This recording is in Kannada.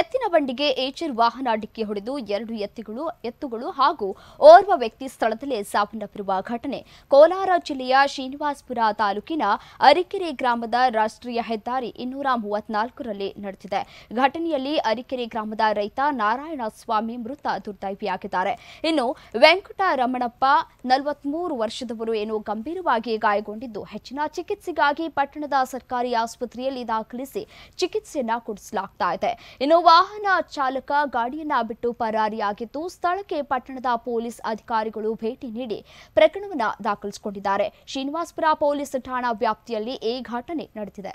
ಎತ್ತಿನ ಬಂಡಿಗೆ ಏಚರ್ ವಾಹನ ಡಿಕ್ಕಿ ಹೊಡೆದು ಎರಡು ಎತ್ತಿಗಳು ಎತ್ತುಗಳು ಹಾಗೂ ಓರ್ವ ವ್ಯಕ್ತಿ ಸ್ಥಳದಲ್ಲೇ ಸಾವನ್ನಪ್ಪಿರುವ ಘಟನೆ ಕೋಲಾರ ಜಿಲ್ಲೆಯ ಶ್ರೀನಿವಾಸ್ಪುರ ತಾಲೂಕಿನ ಅರಿಕೆರೆ ಗ್ರಾಮದ ರಾಷ್ಟ್ರೀಯ ಹೆದ್ದಾರಿ ಇನ್ನೂರ ಮೂವತ್ನಾಲ್ಕರಲ್ಲಿ ನಡೆದಿದೆ ಘಟನೆಯಲ್ಲಿ ಅರಿಕೆರೆ ಗ್ರಾಮದ ರೈತ ನಾರಾಯಣ ಸ್ವಾಮಿ ಮೃತ ದುರ್ದೈವಿಯಾಗಿದ್ದಾರೆ ಇನ್ನು ವೆಂಕಟ ರಮಣಪ್ಪ ನಲವತ್ಮೂರು ವರ್ಷದವರು ಏನು ಗಂಭೀರವಾಗಿ ಗಾಯಗೊಂಡಿದ್ದು ಹೆಚ್ಚಿನ ಚಿಕಿತ್ಸೆಗಾಗಿ ಪಟ್ಟಣದ ಸರ್ಕಾರಿ ಆಸ್ಪತ್ರೆಯಲ್ಲಿ ದಾಖಲಿಸಿ ಚಿಕಿತ್ಸೆಯನ್ನ ಕೊಡಿಸಲಾಗ್ತಾ ಇದೆ ಇನ್ನು ವಾಹನ ಚಾಲಕ ಗಾಡಿಯನ್ನ ಬಿಟ್ಟು ಪರಾರಿಯಾಗಿದ್ದು ಸ್ಥಳಕ್ಕೆ ಪಟ್ಟಣದ ಪೊಲೀಸ್ ಅಧಿಕಾರಿಗಳು ಭೇಟಿ ನೀಡಿ ಪ್ರಕರಣವನ್ನು ದಾಖಲಿಸಿಕೊಂಡಿದ್ದಾರೆ ಶ್ರೀನಿವಾಸಪುರ ಪೊಲೀಸ್ ಠಾಣಾ ವ್ಯಾಪ್ತಿಯಲ್ಲಿ ಈ ಘಟನೆ ನಡೆದಿದೆ